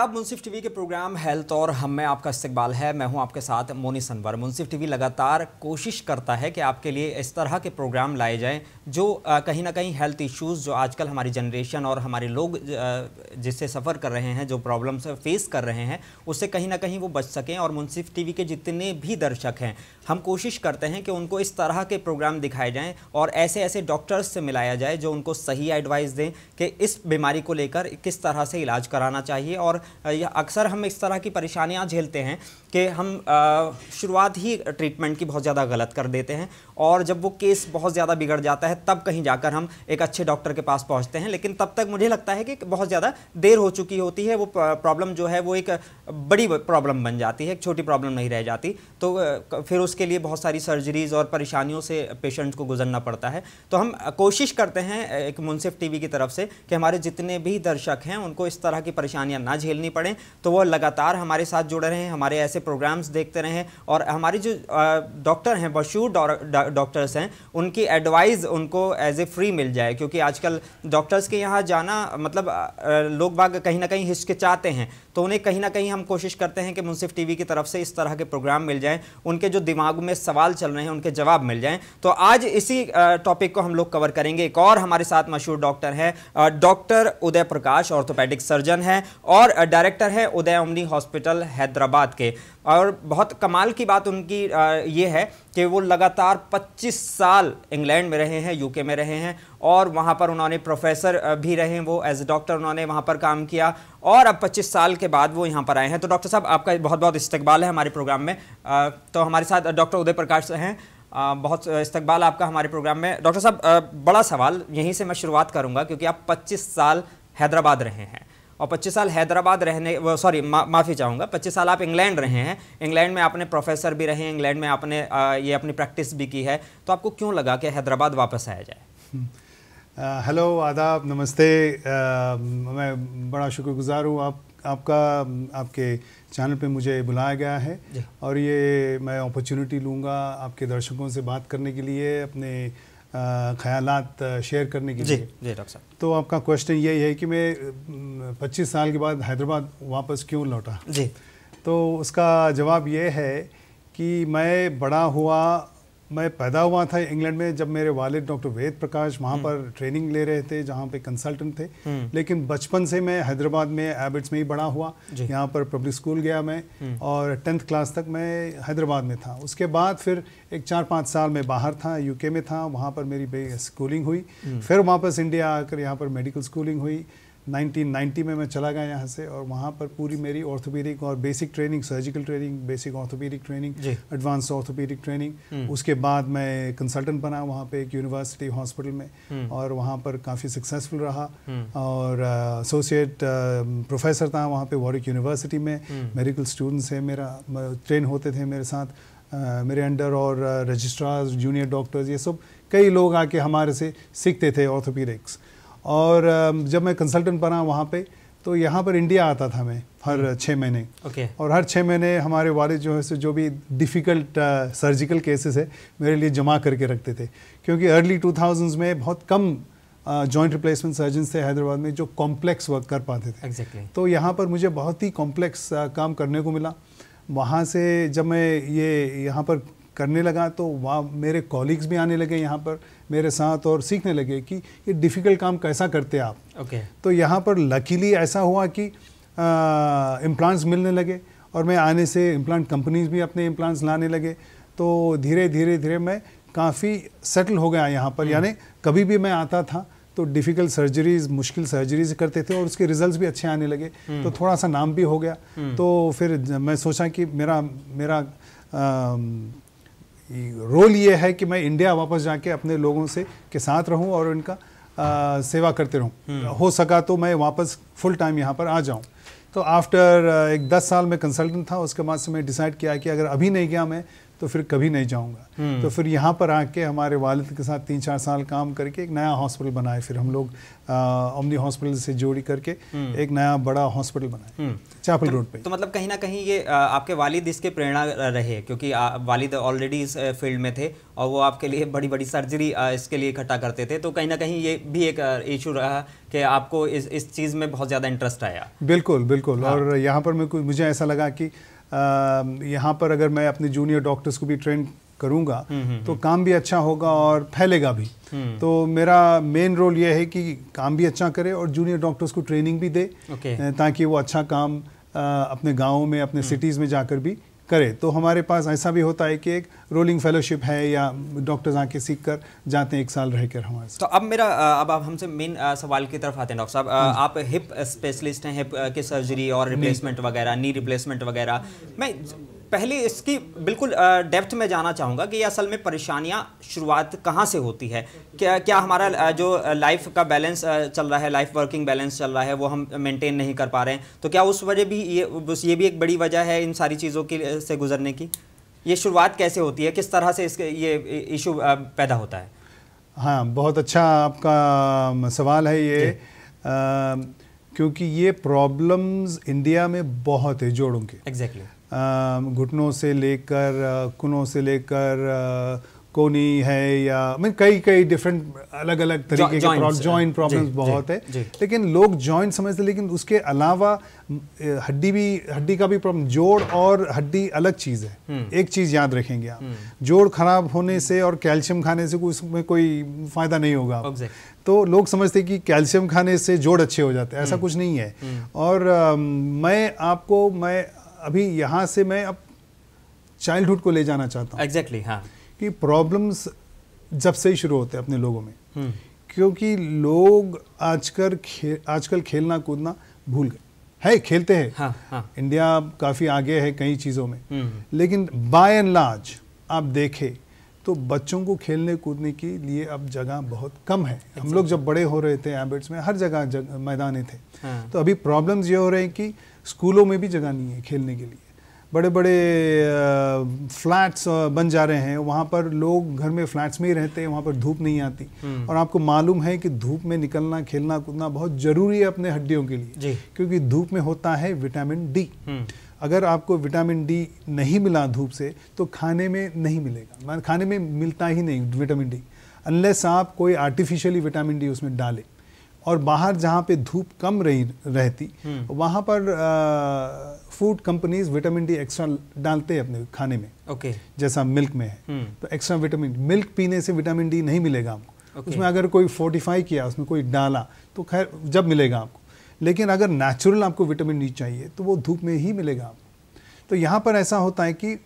आदाब मुनसिफ टीवी के programme health और हम में आपका इस्तेबाल है मैं हूं आपके साथ मोनी सनवर मुनसिफ टीवी लगातार कोशिश करता है कि आपके लिए इस तरह के प्रोग्राम लाए जाएं जो कहीं ना कहीं हेल्थ इश्यूज़ जो आजकल हमारी जनरेशन और हमारे लोग जिससे सफ़र कर रहे हैं जो प्रॉब्लम्स फेस कर रहे हैं उससे कहीं ना कहीं वो बच सकें और मुनसिफ टी के जितने भी दर्शक हैं हम कोशिश करते हैं कि उनको इस तरह के प्रोग्राम दिखाए जाएँ और ऐसे ऐसे डॉक्टर्स से मिलाया जाए जो उनको सही एडवाइस दें कि इस बीमारी को लेकर किस तरह से इलाज कराना चाहिए और अक्सर हम इस तरह की परेशानियाँ झेलते हैं कि हम शुरुआत ही ट्रीटमेंट की बहुत ज़्यादा गलत कर देते हैं और जब वो केस बहुत ज़्यादा बिगड़ जाता है तब कहीं जाकर हम एक अच्छे डॉक्टर के पास पहुँचते हैं लेकिन तब तक मुझे लगता है कि बहुत ज़्यादा देर हो चुकी होती है वो प्रॉब्लम जो है वो एक बड़ी प्रॉब्लम बन जाती है एक छोटी प्रॉब्लम नहीं रह जाती तो फिर उसके लिए बहुत सारी सर्जरीज और परेशानियों से पेशेंट को गुजरना पड़ता है तो हम कोशिश करते हैं एक मुनसिफ टीवी की तरफ से कि हमारे जितने भी दर्शक हैं उनको इस तरह की परेशानियाँ ना झेलनी पड़ें तो वो लगातार हमारे साथ जुड़े रहें हमारे ऐसे से प्रोग्राम्स देखते रहें और हमारी जो डॉक्टर हैं मशहूर डॉक्टर्स हैं उनकी एडवाइस उनको एज ए फ्री मिल जाए क्योंकि आजकल डॉक्टर्स के यहाँ जाना मतलब लोग बाग कहीं ना कहीं हिचकिचाते हैं तो उन्हें कहीं ना कहीं हम कोशिश करते हैं कि मुनसिफ टीवी की तरफ से इस तरह के प्रोग्राम मिल जाएँ उनके जो दिमाग में सवाल चल रहे हैं उनके जवाब मिल जाएँ तो आज इसी टॉपिक को हम लोग कवर करेंगे एक और हमारे साथ मशहूर डॉक्टर हैं doctor Uday Prakash orthopaedic surgeon हैं और डायरेक्टर हैं उदय अमनी हॉस्पिटल हैदराबाद के और बहुत कमाल की बात उनकी ये है कि वो लगातार 25 साल इंग्लैंड में रहे हैं यूके में रहे हैं और वहाँ पर उन्होंने प्रोफेसर भी रहे हैं वो एज ए डॉक्टर उन्होंने वहाँ पर काम किया और अब 25 साल के बाद वो यहाँ पर आए हैं तो डॉक्टर साहब आपका बहुत बहुत इस्तकबाल है हमारे प्रोग्राम में तो हमारे साथ डॉक्टर उदय प्रकाश हैं बहुत इस्तकबाल आपका हमारे प्रोग्राम में डॉक्टर साहब बड़ा सवाल यहीं से मैं शुरुआत करूँगा क्योंकि आप पच्चीस साल हैदराबाद रहे हैं और 25 साल हैदराबाद रहने सॉरी मा, माफ़ी चाहूँगा 25 साल आप इंग्लैंड रहे हैं इंग्लैंड में आपने प्रोफेसर भी रहे इंग्लैंड में आपने आ, ये अपनी प्रैक्टिस भी की है तो आपको क्यों लगा कि हैदराबाद वापस आया जाए हेलो हम्म। आदाब नमस्ते आ, मैं बड़ा शुक्रगुजार हूँ आप आपका आपके चैनल पे मुझे बुलाया गया है और ये मैं अपॉर्चुनिटी लूँगा आपके दर्शकों से बात करने के लिए अपने ख्याल शेयर करने के लिए जी डॉक्टर साहब तो आपका क्वेश्चन यही है कि मैं 25 साल के बाद हैदराबाद वापस क्यों लौटा जी तो उसका जवाब ये है कि मैं बड़ा हुआ मैं पैदा हुआ था इंग्लैंड में जब मेरे वालिद डॉक्टर वेद प्रकाश वहाँ हम्म। पर ट्रेनिंग ले रहे थे जहाँ पे कंसल्टेंट थे हम्म। लेकिन बचपन से मैं हैदराबाद में एबिट्स में ही बड़ा हुआ यहाँ पर पब्लिक स्कूल गया मैं हम्म। और टेंथ क्लास तक मैं हैदराबाद में था उसके बाद फिर एक चार पाँच साल मैं बाहर था यूके में था वहाँ पर मेरी स्कूलिंग हुई फिर वापस इंडिया आकर यहाँ पर मेडिकल स्कूलिंग हुई 1990 में मैं चला गया यहाँ से और वहाँ पर पूरी मेरी ऑर्थोपेडिक और basic training surgical training basic orthopaedic training advance orthopaedic training उसके बाद मैं कंसल्टेंट बना वहाँ पे एक यूनिवर्सिटी हॉस्पिटल में हम्म। और वहाँ पर काफ़ी सक्सेसफुल रहा हम्म। और एसोसिएट uh, प्रोफेसर um, था वहाँ पर वॉरिक यूनिवर्सिटी में मेडिकल स्टूडेंट्स है मेरा ट्रेन होते थे मेरे साथ uh, मेरे अंडर और रजिस्ट्रार जूनियर डॉक्टर्स ये सब कई लोग आके हमारे से सीखते थे ऑर्थोपेडिक्स और जब मैं कंसल्टेंट बना वहाँ पे तो यहाँ पर इंडिया आता था मैं हर हम्म। छः महीने ओके okay. और हर छः महीने हमारे वाले जो है जो भी डिफ़िकल्ट सर्जिकल केसेस है मेरे लिए जमा करके रखते थे क्योंकि अर्ली टू में बहुत कम जॉइंट रिप्लेसमेंट सर्जन थे हैदराबाद में जो कॉम्प्लेक्स वर्क कर पाते थे exactly. तो यहाँ पर मुझे बहुत ही कॉम्प्लेक्स काम करने को मिला वहाँ से जब मैं ये यहाँ पर करने लगा तो वहाँ मेरे कॉलिग्स भी आने लगे यहाँ पर मेरे साथ और सीखने लगे कि ये डिफ़िकल्ट काम कैसा करते आप ओके okay. तो यहाँ पर लकीली ऐसा हुआ कि इम्प्लांट्स मिलने लगे और मैं आने से इम्प्लांट कंपनीज भी अपने इम्प्लांट्स लाने लगे तो धीरे धीरे धीरे मैं काफ़ी सेटल हो गया यहाँ पर hmm. यानी कभी भी मैं आता था तो डिफ़िकल्ट सर्जरीज मुश्किल सर्जरीज करते थे और उसके रिजल्ट्स भी अच्छे आने लगे hmm. तो थोड़ा सा नाम भी हो गया hmm. तो फिर मैं सोचा कि मेरा मेरा आ, रोल ये है कि मैं इंडिया वापस जाके अपने लोगों से के साथ रहूं और उनका आ, सेवा करते रहूं हम्म। हो सका तो मैं वापस फुल टाइम यहाँ पर आ जाऊं तो आफ्टर एक दस साल में कंसल्टेंट था उसके बाद से मैं डिसाइड किया कि अगर अभी नहीं गया मैं तो फिर कभी नहीं जाऊंगा हम्म। तो फिर यहाँ पर आके हमारे वालिद के साथ तीन चार साल काम करके एक नया हॉस्पिटल बनाए फिर हम लोग ओमनी हॉस्पिटल से जोड़ी करके हम्म। एक नया बड़ा हॉस्पिटल बनाए हम्म। चापल तो, रोड पे तो मतलब कहीं ना कहीं ये आपके वालिद इसके प्रेरणा रहे क्योंकि वालिद ऑलरेडी इस फील्ड में थे और वो आपके लिए बड़ी बड़ी सर्जरी इसके लिए इकट्ठा करते थे तो कहीं ना कहीं ये भी एक इशू रहा कि आपको इस इस चीज़ में बहुत ज़्यादा इंटरेस्ट आया बिल्कुल बिल्कुल हाँ। और यहाँ पर मैं मुझे ऐसा लगा कि यहाँ पर अगर मैं अपने जूनियर डॉक्टर्स को भी ट्रेन करूँगा हम्म, हम्म, तो हम्म। काम भी अच्छा होगा और फैलेगा भी तो मेरा मेन रोल ये है कि काम भी अच्छा करे और जूनियर डॉक्टर्स को ट्रेनिंग भी दे ताकि वो अच्छा काम अपने गाँव में अपने सिटीज़ में जाकर भी करें तो हमारे पास ऐसा भी होता है कि एक रोलिंग फेलोशिप है या डॉक्टर्स आके सीख कर जाते हैं एक साल रह कर हमारे तो अब मेरा अब आप हमसे मेन सवाल की तरफ आते हैं डॉक्टर साहब हाँ आप हिप स्पेशलिस्ट हैं हिप के सर्जरी और रिप्लेसमेंट हाँ वगैरह नी रिप्लेसमेंट वगैरह मैं पहले इसकी बिल्कुल डेप्थ में जाना चाहूँगा कि असल में परेशानियाँ शुरुआत कहाँ से होती है क्या क्या हमारा जो लाइफ का बैलेंस चल रहा है लाइफ वर्किंग बैलेंस चल रहा है वो हम मेंटेन नहीं कर पा रहे हैं तो क्या उस वजह भी ये ये भी एक बड़ी वजह है इन सारी चीज़ों की से गुजरने की ये शुरुआत कैसे होती है किस तरह से इसके ये इशू पैदा होता है हाँ बहुत अच्छा आपका सवाल है ये क्योंकि ये प्रॉब्लम्स इंडिया में बहुत है जोड़ों के एग्जैक्टली exactly. घुटनों से लेकर कुनों से लेकर कोनी है या मैं कई कई डिफरेंट अलग अलग तरीके के जॉइंट प्रॉब्लम्स बहुत जी, है लेकिन लोग जॉइंट समझते लेकिन उसके अलावा हड्डी भी हड्डी का भी प्रॉब्लम जोड़ और हड्डी अलग चीज़ है हम्म। एक चीज़ याद रखेंगे आप हम्म। जोड़ खराब होने से और कैल्शियम खाने से उसमें कोई फ़ायदा नहीं होगा तो लोग समझते कि कैल्शियम खाने से जोड़ अच्छे हो जाते हैं ऐसा हम्म। कुछ नहीं है और मैं आपको मैं अभी यहाँ से मैं अब चाइल्डहुड को ले जाना चाहता हूँ एग्जैक्टली exactly, हाँ कि प्रॉब्लम्स जब से ही शुरू होते हैं अपने लोगों में हम्म। क्योंकि लोग आजकल खे, आजकल खेलना कूदना भूल गए है खेलते हैं हाँ, हाँ. इंडिया काफ़ी आगे है कई चीज़ों में हम्म। लेकिन बाय एंड लार्ज आप देखें तो बच्चों को खेलने कूदने के लिए अब जगह बहुत कम है exactly. हम लोग जब बड़े हो रहे थे एबिट्स में हर जगह जग, मैदाने थे हाँ. तो अभी प्रॉब्लम्स ये हो रहे हैं कि स्कूलों में भी जगह नहीं है खेलने के लिए बड़े बड़े फ्लैट्स बन जा रहे हैं वहाँ पर लोग घर में फ्लैट्स में ही रहते हैं वहाँ पर धूप नहीं आती हम्म। और आपको मालूम है कि धूप में निकलना खेलना कूदना बहुत ज़रूरी है अपने हड्डियों के लिए क्योंकि धूप में होता है विटामिन डी हम्म। अगर आपको विटामिन डी नहीं मिला धूप से तो खाने में नहीं मिलेगा मान खाने में मिलता ही नहीं विटामिन डी अनलेस आप कोई आर्टिफिशियली विटामिन डी उसमें डालें और बाहर जहाँ पे धूप कम रही रहती हम्म। वहाँ पर food companies vitamin D extra डालते हैं अपने खाने में ओके जैसा मिल्क में है हम्म। तो एक्स्ट्रा विटामिन मिल्क पीने से विटामिन डी नहीं मिलेगा आपको उसमें अगर कोई फोर्टिफाई किया उसमें कोई डाला तो खैर जब मिलेगा आपको लेकिन अगर नेचुरल आपको विटामिन डी चाहिए तो वो धूप में ही मिलेगा आपको तो यहाँ पर ऐसा होता है कि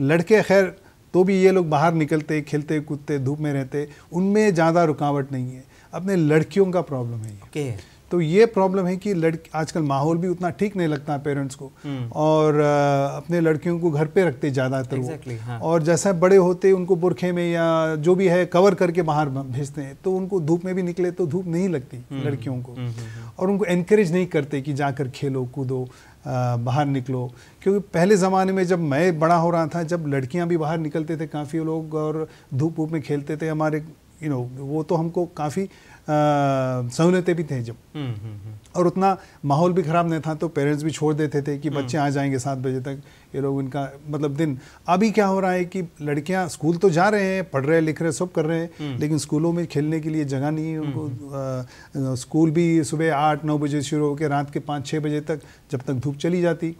लड़के खैर तो भी ये लोग बाहर निकलते खेलते कूदते धूप में रहते उनमें ज़्यादा रुकावट नहीं है अपने लड़कियों का प्रॉब्लम है ये okay. तो ये प्रॉब्लम है कि लड़की आजकल माहौल भी उतना ठीक नहीं लगता पेरेंट्स को हम्म। और आ, अपने लड़कियों को घर पे रखते ज़्यादातर exactly, हाँ. और जैसा बड़े होते उनको बुरखे में या जो भी है कवर करके बाहर भेजते हैं तो उनको धूप में भी निकले तो धूप नहीं लगती हम्म, लड़कियों को हम्म, और उनको एनकरेज नहीं करते कि जाकर खेलो कूदो बाहर निकलो क्योंकि पहले ज़माने में जब मैं बड़ा हो रहा था जब लड़कियां भी बाहर निकलते थे काफ़ी लोग और धूप धूप में खेलते थे हमारे यू नो वो तो हमको काफ़ी सहूलतें भी थे जब हम्म, हम्म, हम्म। और उतना माहौल भी ख़राब नहीं था तो पेरेंट्स भी छोड़ देते थे कि बच्चे आ जाएंगे सात बजे तक ये लोग इनका मतलब दिन अभी क्या हो रहा है कि लड़कियां स्कूल तो जा रहे हैं पढ़ रहे हैं लिख रहे हैं सब कर रहे हैं लेकिन स्कूलों में खेलने के लिए जगह नहीं है उनको स्कूल भी सुबह आठ नौ बजे शुरू होकर रात के पाँच छः बजे तक जब तक धूप चली जाती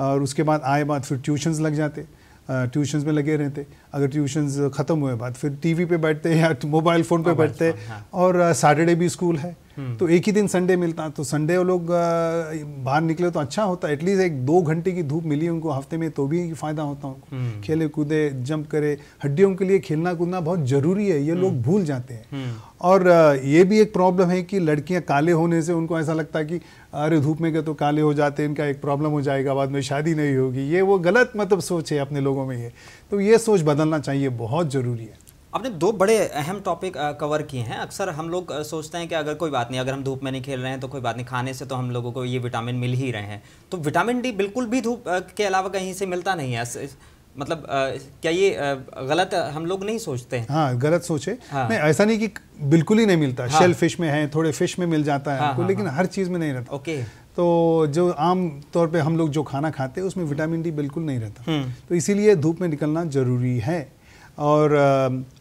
और उसके बाद आए बाद फिर ट्यूशन्स लग जाते ट्यूशन्स में लगे रहते अगर ट्यूशन्स ख़त्म हुए बाद फिर टीवी पे बैठते हैं या मोबाइल फ़ोन पे बैठते हैं हाँ। और सैटरडे भी स्कूल है हम्म। तो एक ही दिन संडे मिलता तो संडे वो लोग बाहर निकले तो अच्छा होता एटलीस्ट एक दो घंटे की धूप मिली उनको हफ्ते में तो भी फायदा होता उनको हम्म। खेले कूदे जंप करे हड्डियों के लिए खेलना कूदना बहुत जरूरी है ये लोग हम्म। भूल जाते हैं और ये भी एक प्रॉब्लम है कि लड़कियां काले होने से उनको ऐसा लगता है कि अरे धूप में गए तो काले हो जाते हैं इनका एक प्रॉब्लम हो जाएगा बाद में शादी नहीं होगी ये वो गलत मतलब सोच है अपने लोगों में ये तो ये सोच बदलना चाहिए बहुत ज़रूरी है आपने दो बड़े अहम टॉपिक कवर किए हैं अक्सर हम लोग सोचते हैं कि अगर कोई बात नहीं अगर हम धूप में नहीं खेल रहे हैं तो कोई बात नहीं खाने से तो हम लोगों को ये विटामिन मिल ही रहे हैं तो विटामिन डी बिल्कुल भी धूप के अलावा कहीं से मिलता नहीं है मतलब क्या ये गलत हम लोग नहीं सोचते हैं हाँ गलत सोचे हाँ। नहीं ऐसा नहीं कि बिल्कुल ही नहीं मिलता हाँ। शेल फिश में है थोड़े फिश में मिल जाता है हाँ, हाँ, लेकिन हाँ। हर चीज़ में नहीं रहता ओके तो जो आम तौर पे हम लोग जो खाना खाते हैं उसमें विटामिन डी बिल्कुल नहीं रहता हम्म। तो इसीलिए धूप में निकलना ज़रूरी है और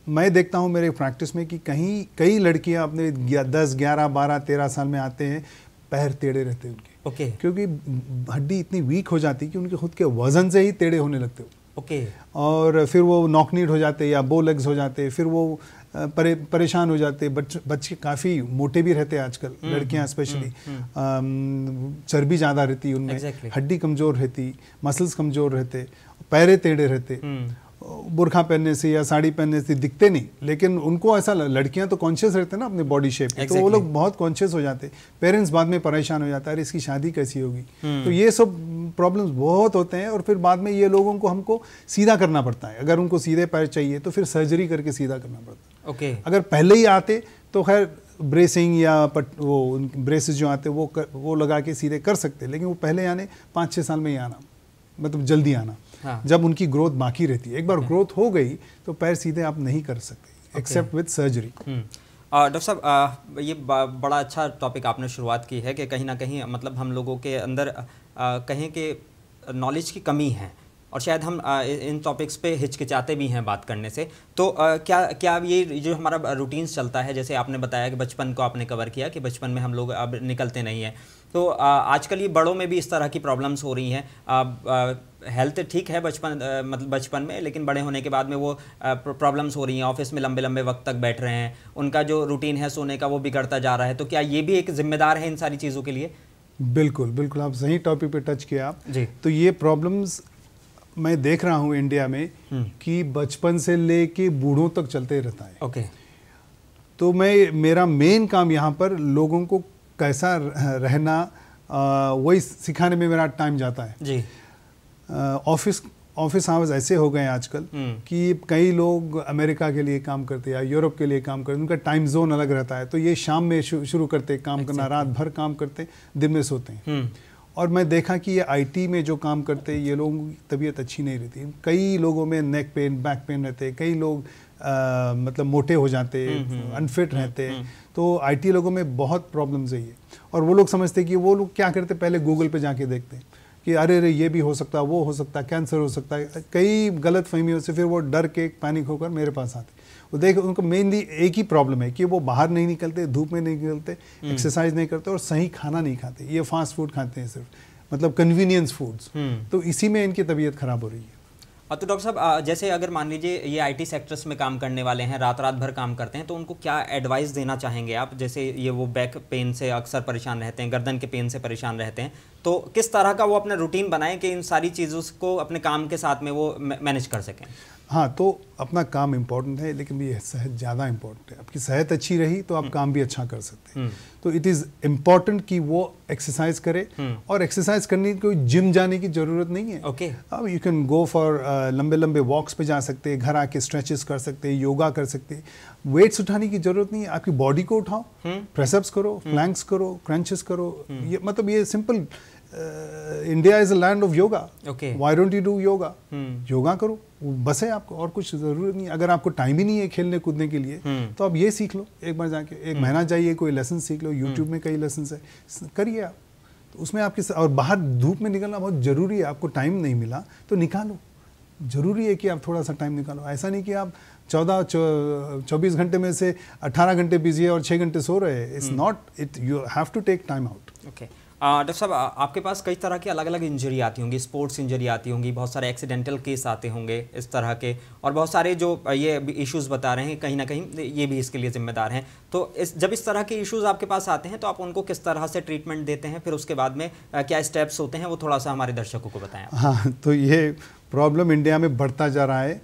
मैं देखता हूँ मेरे प्रैक्टिस में कि कहीं कई लड़कियाँ अपने दस ग्यारह बारह तेरह साल में आते हैं पैर टेढ़े रहते हैं उनके ओके okay. क्योंकि हड्डी इतनी वीक हो जाती है कि उनके खुद के वजन से ही टेढ़े होने लगते ओके okay. और फिर वो नॉकनीड हो जाते या बो लेग्स हो जाते फिर वो परे, परेशान हो जाते बच्चे काफ़ी मोटे भी रहते हैं आजकल हम्म, लड़कियां स्पेशली हम्म, हम्म, चर्बी ज़्यादा रहती उनमें exactly. हड्डी कमज़ोर रहती मसल्स कमज़ोर रहते पैरे टेढ़े रहते बुरखा पहनने से या साड़ी पहनने से दिखते नहीं लेकिन उनको ऐसा लड़कियां तो कॉन्शियस रहते हैं ना अपने बॉडी शेप exactly. तो वो लोग बहुत कॉन्शियस हो जाते पेरेंट्स बाद में परेशान हो जाता है अरे इसकी शादी कैसी होगी hmm. तो ये सब प्रॉब्लम्स बहुत होते हैं और फिर बाद में ये लोगों को हमको सीधा करना पड़ता है अगर उनको सीधे पैर चाहिए तो फिर सर्जरी करके सीधा करना पड़ता है ओके okay. अगर पहले ही आते तो खैर ब्रेसिंग या पट वो ब्रेसेस जो आते वो कर, वो लगा के सीधे कर सकते लेकिन वो पहले आने पाँच छः साल में ही आना मतलब जल्दी आना हाँ. जब उनकी ग्रोथ बाकी रहती है एक बार हम्म। ग्रोथ हो गई तो पैर सीधे आप नहीं कर सकते एक्सेप्ट विद सर्जरी डॉक्टर साहब ये बड़ा अच्छा टॉपिक आपने शुरुआत की है कि कहीं ना कहीं मतलब हम लोगों के अंदर कहें कि नॉलेज की कमी है और शायद हम इन टॉपिक्स पे हिचकिचाते भी हैं बात करने से तो क्या क्या ये जो हमारा रूटीन्स चलता है जैसे आपने बताया कि बचपन को आपने कवर किया कि बचपन में हम लोग अब निकलते नहीं हैं तो आजकल ये बड़ों में भी इस तरह की प्रॉब्लम्स हो रही हैं हेल्थ ठीक है बचपन मतलब बचपन में लेकिन बड़े होने के बाद में वो प्रॉब्लम्स हो रही हैं ऑफिस में लंबे लंबे वक्त तक बैठ रहे हैं उनका जो रूटीन है सोने का वो बिगड़ता जा रहा है तो क्या ये भी एक जिम्मेदार है इन सारी चीज़ों के लिए बिल्कुल बिल्कुल आप सही टॉपिक पे टच किया आप जी तो ये प्रॉब्लम्स मैं देख रहा हूँ इंडिया में हम्म। कि बचपन से ले बूढ़ों तक चलते रहता है ओके तो मैं मेरा मेन काम यहाँ पर लोगों को कैसा रहना वही सिखाने में मेरा टाइम जाता है जी ऑफिस ऑफिस आवर्स ऐसे हो गए आजकल हम्म। कि कई लोग अमेरिका के लिए काम करते या यूरोप के लिए काम करते उनका टाइम जोन अलग रहता है तो ये शाम में शुरू करते काम करना रात भर काम करते दिन में सोते हैं हम्म। और मैं देखा कि ये आईटी में जो काम करते ये लोगों की तबीयत अच्छी नहीं रहती कई लोगों में नेक पेन बैक पेन रहते कई लोग आ, मतलब मोटे हो जाते अनफिट हम्म, रहते तो आई लोगों में बहुत प्रॉब्लम्स है ये और वो लोग समझते कि वो लोग क्या करते पहले गूगल पर जाके देखते हैं कि अरे अरे ये भी हो सकता वो हो सकता है कैंसर हो सकता है कई गलत फहमियों से फिर वो डर के पैनिक होकर मेरे पास आते वो देख उनको मेनली एक ही प्रॉब्लम है कि वो बाहर नहीं निकलते धूप में नहीं निकलते एक्सरसाइज हम्म। नहीं करते और सही खाना नहीं खाते ये फास्ट फूड खाते हैं सिर्फ मतलब कन्वीनियंस हम्म। फूड्स तो इसी में इनकी तबीयत खराब हो रही है और तो डॉक्टर साहब जैसे अगर मान लीजिए ये आईटी सेक्टर्स में काम करने वाले हैं रात रात भर काम करते हैं तो उनको क्या एडवाइस देना चाहेंगे आप जैसे ये वो बैक पेन से अक्सर परेशान रहते हैं गर्दन के पेन से परेशान रहते हैं तो किस तरह का वो अपना रूटीन बनाएं कि इन सारी चीज़ों को अपने काम के साथ में वो मैनेज कर सकें हाँ तो अपना काम इम्पोर्टेंट है लेकिन ये सेहत ज़्यादा इम्पोर्टेंट है आपकी सेहत अच्छी रही तो आप हम्म। काम भी अच्छा कर सकते हैं हम्म। तो इट इज़ इम्पोर्टेंट कि वो एक्सरसाइज करे हम्म। और एक्सरसाइज करने की कोई जिम जाने की ज़रूरत नहीं है ओके अब यू कैन गो फॉर लंबे लंबे वॉक्स पे जा सकते हैं घर आके स्ट्रेचेस कर सकते हैं योगा कर सकते हैं वेट्स उठाने की ज़रूरत नहीं है आपकी बॉडी को उठाओ प्रेसअप्स करो फ्लैंक्स करो क्रंचेस करो ये मतलब ये simple uh, India is a land of yoga. Okay. Why don't you do yoga? Hmm. Yoga करो बस है आपको और कुछ ज़रूरत नहीं अगर आपको टाइम ही नहीं है खेलने कूदने के लिए hmm. तो आप ये सीख लो एक बार जाके एक hmm. महीना जाइए कोई लेसन सीख लो यूट्यूब hmm. में कई लेसन है करिए आप तो उसमें आपके और बाहर धूप में निकलना बहुत ज़रूरी है आपको टाइम नहीं मिला तो निकालो ज़रूरी है कि आप थोड़ा सा टाइम निकालो ऐसा नहीं कि आप चौदह चौबीस घंटे में से अठारह घंटे बिजी है और छः घंटे सो रहे हैं it's not it you have to take time out okay doctor साहब आपके पास कई तरह की अलग अलग इंजरी आती होंगी स्पोर्ट्स इंजरी आती होंगी बहुत सारे एक्सीडेंटल केस आते होंगे इस तरह के और बहुत सारे जो ये इश्यूज़ बता रहे हैं कहीं ना कहीं ये भी इसके लिए ज़िम्मेदार हैं तो इस जब इस तरह के इश्यूज़ आपके पास आते हैं तो आप उनको किस तरह से ट्रीटमेंट देते हैं फिर उसके बाद में क्या स्टेप्स होते हैं वो थोड़ा सा हमारे दर्शकों को बताएँ हाँ तो ये प्रॉब्लम इंडिया में बढ़ता जा रहा है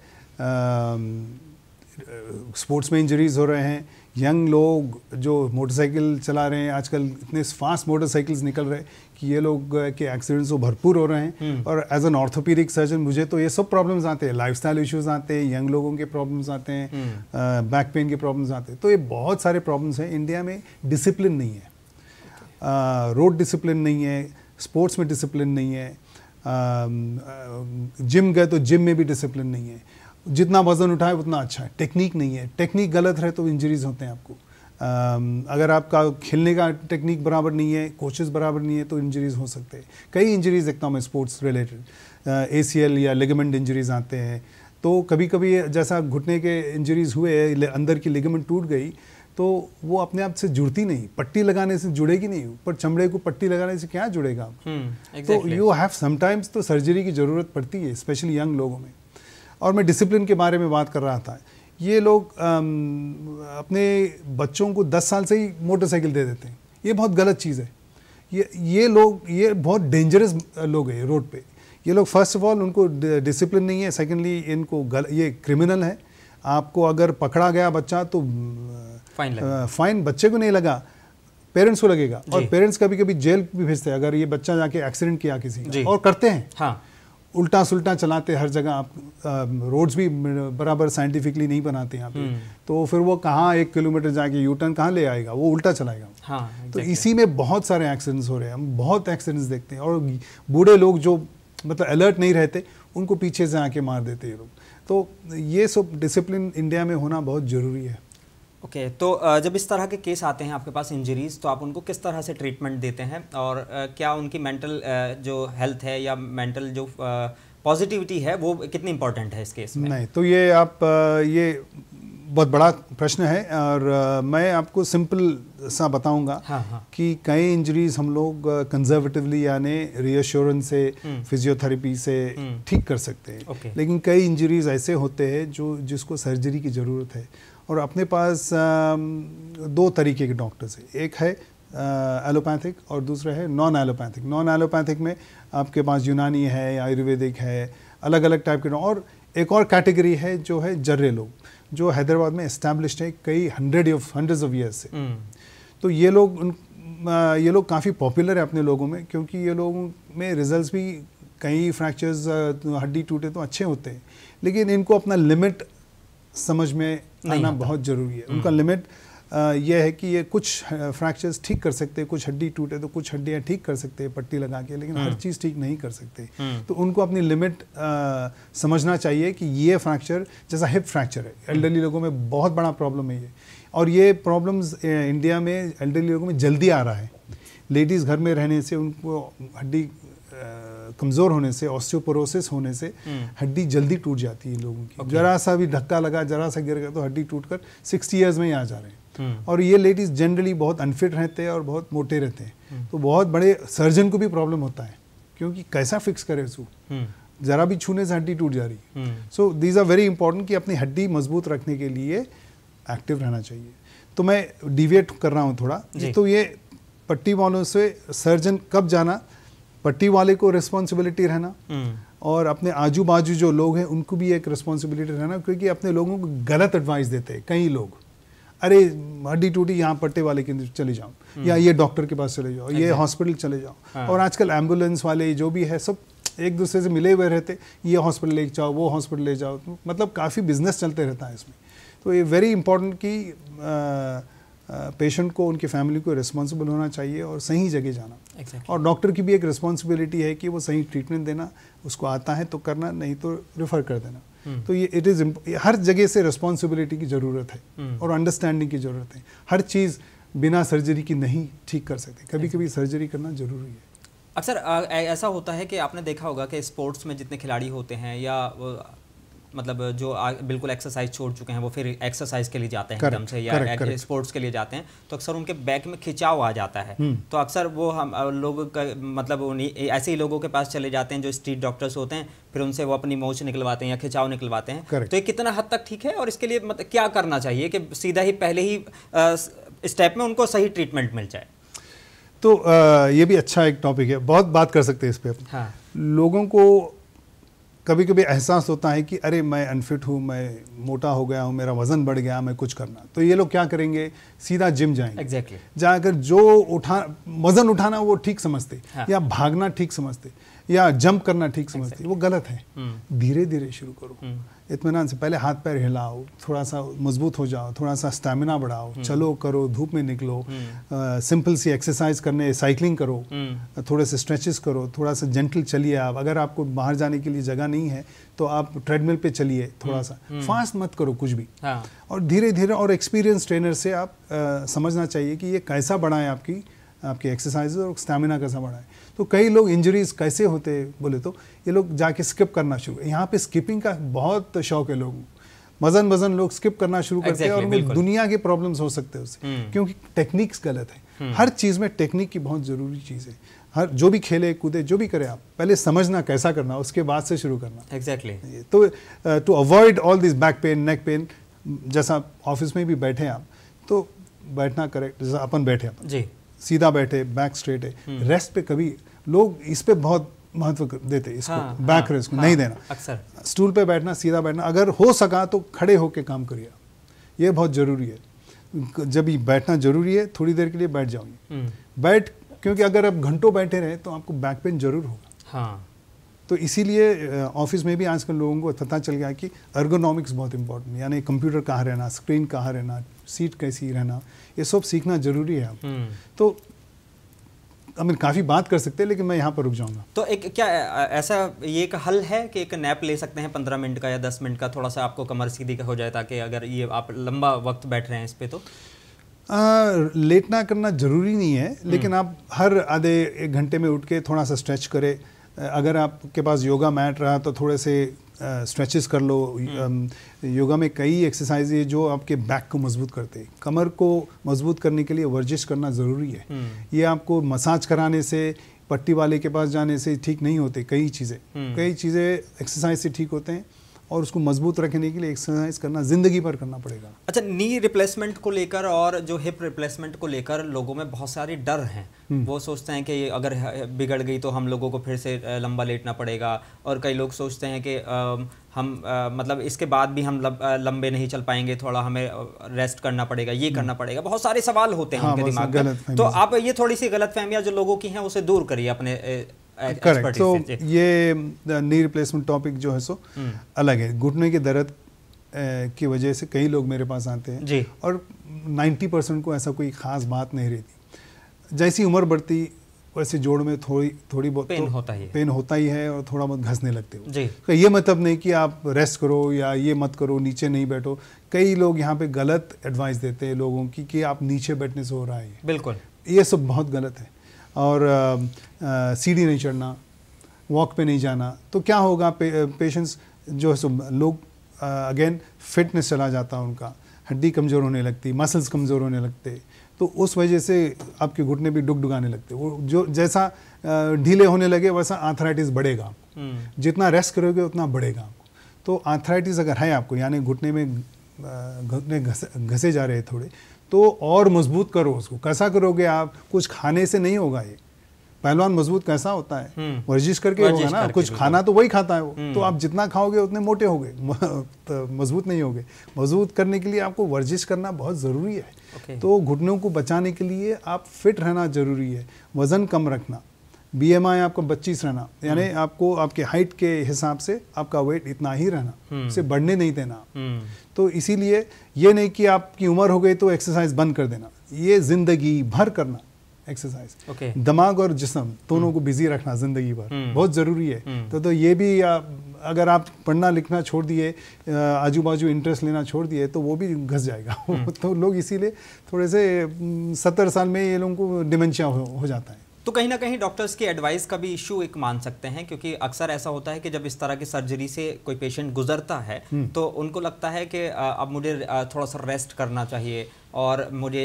स्पोर्ट्स में इंजरीज हो रहे हैं यंग लोग जो मोटरसाइकिल चला रहे हैं आजकल इतने फास्ट मोटरसाइकिल्स निकल रहे हैं कि ये लोग के एक्सीडेंट्स वो भरपूर हो रहे हैं हम्म। और एज एन ऑर्थोपीडिक सर्जन मुझे तो ये सब प्रॉब्लम्स आते हैं लाइफ स्टाइल इशूज़ आते हैं यंग लोगों के प्रॉब्लम्स आते हैं बैक हम्म। पेन के प्रॉब्लम्स आते हैं तो ये बहुत सारे प्रॉब्लम्स हैं इंडिया में डिसिप्लिन नहीं है रोड डिसिप्लिन नहीं है स्पोर्ट्स में डिसिप्लिन नहीं है जिम गए तो जिम में भी डिसिप्लिन नहीं है जितना वजन उठाए उतना अच्छा है टेक्निक नहीं है टेक्निक गलत है तो इंजरीज होते हैं आपको अगर आपका खेलने का टेक्निक बराबर नहीं है कोचेस बराबर नहीं है तो इंजरीज हो सकते हैं कई इंजरीज देखता हूँ मैं स्पोर्ट्स रिलेटेड ए या लेगमेंट इंजरीज आते हैं तो कभी कभी जैसा घुटने के इंजरीज हुए अंदर की लेगमेंट टूट गई तो वो अपने आप से जुड़ती नहीं पट्टी लगाने से जुड़ेगी नहीं पर चमड़े को पट्टी लगाने से क्या जुड़ेगा हम्म, तो exactly. तो यू हैव समटाइम्स तो सर्जरी की ज़रूरत पड़ती है स्पेशली यंग लोगों में और मैं डिसिप्लिन के बारे में बात कर रहा था ये लोग अपने बच्चों को 10 साल से ही मोटरसाइकिल दे देते हैं ये बहुत गलत चीज़ है ये ये लोग ये बहुत डेंजरस लोग हैं रोड पे ये लोग फर्स्ट ऑफ ऑल उनको डिसिप्लिन नहीं है सेकेंडली इनको गल ये क्रिमिनल है आपको अगर पकड़ा गया बच्चा तो फाइन फाइन बच्चे को नहीं लगा पेरेंट्स को लगेगा और पेरेंट्स कभी कभी जेल भी भेजते हैं अगर ये बच्चा जाके एक्सीडेंट किया किसी और करते हैं हाँ उल्टा सुल्टा चलाते हर जगह आप रोड्स भी बराबर साइंटिफिकली नहीं बनाते यहाँ पे हम्म। तो फिर वो कहाँ एक किलोमीटर जाके यू टर्न कहाँ ले आएगा वो उल्टा चलाएगा हाँ, तो इसी में बहुत सारे एक्सीडेंट्स हो रहे हैं हम बहुत एक्सीडेंट्स देखते हैं और बूढ़े लोग जो मतलब अलर्ट नहीं रहते उनको पीछे से आके मार देते ये लोग तो ये सब डिसिप्लिन इंडिया में होना बहुत ज़रूरी है ओके okay, तो जब इस तरह के केस आते हैं आपके पास इंजरीज़ तो आप उनको किस तरह से ट्रीटमेंट देते हैं और क्या उनकी मेंटल जो हेल्थ है या मेंटल जो पॉजिटिविटी है वो कितनी इम्पोर्टेंट है इस केस में नहीं तो ये आप ये बहुत बड़ा प्रश्न है और मैं आपको सिंपल सा बताऊंगा हाँ, हाँ. कि कई इंजरीज हम लोग कंजर्वेटिवली यानी रीअश्योरेंस से फिजियोथेरेपी हम्म। से हम्म। ठीक कर सकते हैं लेकिन कई इंजरीज ऐसे होते हैं जो जिसको सर्जरी की ज़रूरत है और अपने पास दो तरीके के डॉक्टर्स हैं एक है एलोपैथिक और दूसरा है नॉन एलोपैथिक नॉन एलोपैथिक में आपके पास यूनानी है आयुर्वेदिक है अलग अलग टाइप के और एक और कैटेगरी है जो है जर्रे लोग जो हैदराबाद में इस्टेब्लिश है कई hundred of hundred of years से हम्म। तो ये लोग उन ये लोग काफ़ी पॉपुलर है अपने लोगों में क्योंकि ये लोगों में रिजल्ट्स भी कई फ्रैक्चर्स हड्डी टूटे तो अच्छे होते हैं लेकिन इनको अपना लिमिट समझ में आना बहुत जरूरी है उनका लिमिट हम्म। यह है कि ये कुछ फ्रैक्चर्स ठीक कर सकते हैं कुछ हड्डी टूटे तो कुछ हड्डियाँ ठीक कर सकते हैं पट्टी लगा के लेकिन हर हम्म। चीज़ ठीक नहीं कर सकते हम्म। तो उनको अपनी लिमिट समझना चाहिए कि ये फ्रैक्चर जैसा हिप फ्रैक्चर है एल्डरली लोगों में बहुत बड़ा प्रॉब्लम है ये और ये प्रॉब्लम्स इंडिया में एल्डरली लोगों में जल्दी आ रहा है लेडीज़ घर में रहने से उनको हड्डी कमज़ोर होने से ऑस्टियोपोरोसिस होने से हम्म। हड्डी जल्दी टूट जाती है लोगों की okay. जरा सा भी धक्का लगा जरा सा गिर गया तो हड्डी टूट कर सिक्सटी ईयर्स में ही आ जा रहे हैं हम्म। और ये लेडीज़ जनरली बहुत अनफिट रहते हैं और बहुत मोटे रहते हैं हम्म। तो बहुत बड़े सर्जन को भी प्रॉब्लम होता है क्योंकि कैसा फिक्स करे उसको ज़रा भी छूने से हड्डी टूट जा रही है so these are very important कि अपनी हड्डी मजबूत रखने के लिए एक्टिव रहना चाहिए तो मैं डिवेट कर रहा हूँ थोड़ा तो ये पट्टी वालों से सर्जन कब जाना पट्टी वाले को रिस्पॉन्सिबिलिटी रहना हम्म। और अपने आजू बाजू जो लोग हैं उनको भी एक रिस्पॉन्सिबिलिटी रहना क्योंकि अपने लोगों को गलत एडवाइस देते हैं कई लोग अरे हड्डी टूटी यहाँ पट्टे वाले के चले जाओ हम्म। या ये डॉक्टर के पास चले जाओ ये हॉस्पिटल चले जाओ हाँ। और आजकल एम्बुलेंस वाले जो भी है सब एक दूसरे से मिले हुए रहते ये हॉस्पिटल ले जाओ वो हॉस्पिटल ले जाओ मतलब काफ़ी बिजनेस चलते रहता है इसमें तो ये वेरी इंपॉर्टेंट कि पेशेंट को उनकी फैमिली को रिस्पॉन्सिबल होना चाहिए और सही जगह जाना exactly. और डॉक्टर की भी एक रिस्पॉन्सिबिलिटी है कि वो सही ट्रीटमेंट देना उसको आता है तो करना नहीं तो रिफ़र कर देना hmm. तो ये इट इज़ हर जगह से रिस्पॉन्सिबिलिटी की ज़रूरत है hmm. और अंडरस्टैंडिंग की ज़रूरत है हर चीज़ बिना सर्जरी की नहीं ठीक कर सकते कभी exactly. कभी सर्जरी करना ज़रूरी है अक्सर ऐसा होता है कि आपने देखा होगा कि स्पोर्ट्स में जितने खिलाड़ी होते हैं या मतलब जो आ, बिल्कुल एक्सरसाइज छोड़ चुके हैं वो फिर एक्सरसाइज के लिए जाते हैं एकदम से या स्पोर्ट्स के लिए जाते हैं तो अक्सर उनके बैक में खिंचाव आ जाता है हम्म। तो अक्सर वो हम लोग मतलब ऐसे ही लोगों के पास चले जाते हैं जो स्ट्रीट डॉक्टर्स होते हैं फिर उनसे वो अपनी मोच निकलवाते हैं या खिंचाव निकलवाते हैं तो ये कितना हद तक ठीक है और इसके लिए मतलब क्या करना चाहिए कि सीधा ही पहले ही स्टेप में उनको सही ट्रीटमेंट मिल जाए तो ये भी अच्छा एक टॉपिक है बहुत बात कर सकते हैं इस पर हाँ। लोगों को कभी कभी एहसास होता है कि अरे मैं अनफिट हूँ मैं मोटा हो गया हूँ मेरा वजन बढ़ गया मैं कुछ करना तो ये लोग क्या करेंगे सीधा जिम जाएंगे एग्जैक्टली exactly. जाकर जो उठा वजन उठाना वो ठीक समझते हाँ. या भागना ठीक समझते या जंप करना ठीक समझती है वो गलत है हम्म। धीरे धीरे शुरू करो हम्म। इतमान से पहले हाथ पैर हिलाओ थोड़ा सा मजबूत हो जाओ थोड़ा सा स्टेमिना बढ़ाओ हम्म। चलो करो धूप में निकलो सिंपल सी एक्सरसाइज करने साइकिलिंग करो थोड़े से स्ट्रेचेस करो थोड़ा सा जेंटल चलिए आप अगर आपको बाहर जाने के लिए जगह नहीं है तो आप ट्रेडमिल पे चलिए थोड़ा सा फास्ट मत करो कुछ भी हाँ। और धीरे धीरे और एक्सपीरियंस ट्रेनर से आप आ, समझना चाहिए कि ये कैसा बढ़ाएं आपकी आपकी एक्सरसाइज और स्टेमिना कैसा बढ़ाएं तो कई लोग इंजरीज कैसे होते बोले तो ये लोग जाके स्किप करना शुरू यहाँ पे स्किपिंग का बहुत शौक है लोगों को वजन वजन लोग स्किप करना शुरू करते हैं और दुनिया के प्रॉब्लम्स हो सकते हैं उससे हम्म। क्योंकि टेक्निक्स गलत है हम्म। हर चीज़ में टेक्निक की बहुत ज़रूरी चीज़ है हर जो भी खेले कूदे जो भी करें आप पहले समझना कैसा करना उसके बाद से शुरू करना एग्जैक्टली exactly. तो to avoid all this back pain neck pain जैसा ऑफिस में भी बैठे आप तो बैठना करेक्ट जैसा अपन बैठे अपन जी सीधा बैठे बैक स्ट्रेट है रेस्ट हम्म। पे कभी लोग इस पर बहुत महत्व देते इसको हाँ, बैक हाँ, रेस्ट को हाँ, नहीं देना अक्सर स्टूल पे बैठना सीधा बैठना अगर हो सका तो खड़े होके काम करिए ये बहुत ज़रूरी है जब ये बैठना जरूरी है थोड़ी देर के लिए बैठ जाऊंगी हम्म। बैठ क्योंकि अगर आप घंटों बैठे रहे तो आपको बैक पेन जरूर होगा हाँ तो इसीलिए ऑफिस में भी आजकल लोगों को पता चल गया कि अर्गोनॉमिक्स बहुत इंपॉर्टेंट यानी कंप्यूटर कहाँ रहना स्क्रीन कहाँ रहना सीट कैसी रहना ये सब सीखना जरूरी है हम्म। तो हम काफ़ी बात कर सकते हैं लेकिन मैं यहाँ पर रुक जाऊँगा तो एक क्या ऐसा ये एक हल है कि एक नैप ले सकते हैं पंद्रह मिनट का या दस मिनट का थोड़ा सा आपको कमर सीधी का हो जाए ताकि अगर ये आप लंबा वक्त बैठ रहे हैं इस पर तो आ, लेटना करना ज़रूरी नहीं है लेकिन हम्म। आप हर आधे एक घंटे में उठ के थोड़ा सा स्ट्रेच करें अगर आपके पास योगा मैट रहा तो थोड़े से स्ट्रेचेस कर लो हम्म। योगा में कई एक्सरसाइज है जो आपके बैक को मजबूत करते हैं कमर को मजबूत करने के लिए वर्जिश करना ज़रूरी है हम्म। ये आपको मसाज कराने से पट्टी वाले के पास जाने से ठीक नहीं होते कई चीज़ें हम्म। कई चीज़ें एक्सरसाइज से ठीक होते हैं और उसको मजबूत रखने के लिए एक्सरसाइज करना ज़िंदगी भर करना पड़ेगा अच्छा नी रिप्लेसमेंट को लेकर और जो हिप रिप्लेसमेंट को लेकर लोगों में बहुत सारे डर हैं हम्म। वो सोचते हैं कि अगर बिगड़ गई तो हम लोगों को फिर से लंबा लेटना पड़ेगा और कई लोग सोचते हैं कि हम मतलब इसके बाद भी हम लंबे नहीं चल पाएंगे थोड़ा हमें रेस्ट करना पड़ेगा ये करना पड़ेगा बहुत सारे सवाल होते हैं हाँ, उनके दिमाग में तो आप ये थोड़ी सी गलत फहमियाँ जो लोगों की हैं उसे दूर करिए अपने करेक्ट सो ये नी रिप्लेसमेंट टॉपिक जो है सो hmm. अलग है घुटने के दर्द uh, की वजह से कई लोग मेरे पास आते हैं जी और 90 परसेंट को ऐसा कोई खास बात नहीं रहती जैसी उम्र बढ़ती वैसे जोड़ में थोड़ी थोड़ी बहुत पेन तो होता ही पेन होता ही है और थोड़ा बहुत घसने लगते हो तो ये मतलब नहीं कि आप रेस्ट करो या ये मत करो नीचे नहीं बैठो कई लोग यहाँ पे गलत एडवाइस देते हैं लोगों की कि आप नीचे बैठने से हो रहा है बिल्कुल ये सब बहुत गलत है और uh, सीढ़ी नहीं चढ़ना वॉक पे नहीं जाना तो क्या होगा पे, पेशेंट्स जो है सो लोग अगेन फिटनेस चला जाता उनका हड्डी कमज़ोर होने लगती मसल्स कमज़ोर होने लगते तो उस वजह से आपके घुटने भी डुग डुगाने लगते वो जो जैसा ढीले होने लगे वैसा आर्थराइटिस बढ़ेगा हम्म। जितना रेस्ट करोगे उतना बढ़ेगा आपको तो आर्थराइटिस अगर है आपको यानी घुटने में घुटने घसे जा रहे हैं थोड़े तो और मजबूत करो उसको कैसा करोगे आप कुछ खाने से नहीं होगा ये पहलवान मजबूत कैसा होता है हम्म। वर्जिश करके होगा ना कुछ खाना तो वही खाता है वो हम्म। तो आप जितना खाओगे उतने मोटे होगे तो मजबूत नहीं होगे मजबूत करने के लिए आपको वर्जिश करना बहुत ज़रूरी है तो घुटनों को बचाने के लिए आप फिट रहना ज़रूरी है वज़न कम रखना बी एम आई आपका बच्चीस रहना यानी हम्म। आपको आपके हाइट के हिसाब से आपका वेट इतना ही रहना उसे बढ़ने नहीं देना तो इसीलिए ये नहीं कि आपकी उम्र हो गई तो एक्सरसाइज बंद कर देना ये ज़िंदगी भर करना एक्सरसाइज ओके दिमाग और जिसम दोनों हम्म। को बिजी रखना जिंदगी भर हम्म। बहुत ज़रूरी है हम्म। तो तो ये भी आ, अगर आप पढ़ना लिखना छोड़ दिए आजू बाजू इंटरेस्ट लेना छोड़ दिए तो वो भी घस जाएगा तो लोग इसीलिए थोड़े से सत्तर साल में ये लोगों को डिमेंशिया हो, हो जाता है तो कहीं ना कहीं डॉक्टर्स की एडवाइस का भी इश्यू एक मान सकते हैं क्योंकि अक्सर ऐसा होता है कि जब इस तरह की सर्जरी से कोई पेशेंट गुजरता है तो उनको लगता है कि अब मुझे थोड़ा सा रेस्ट करना चाहिए और मुझे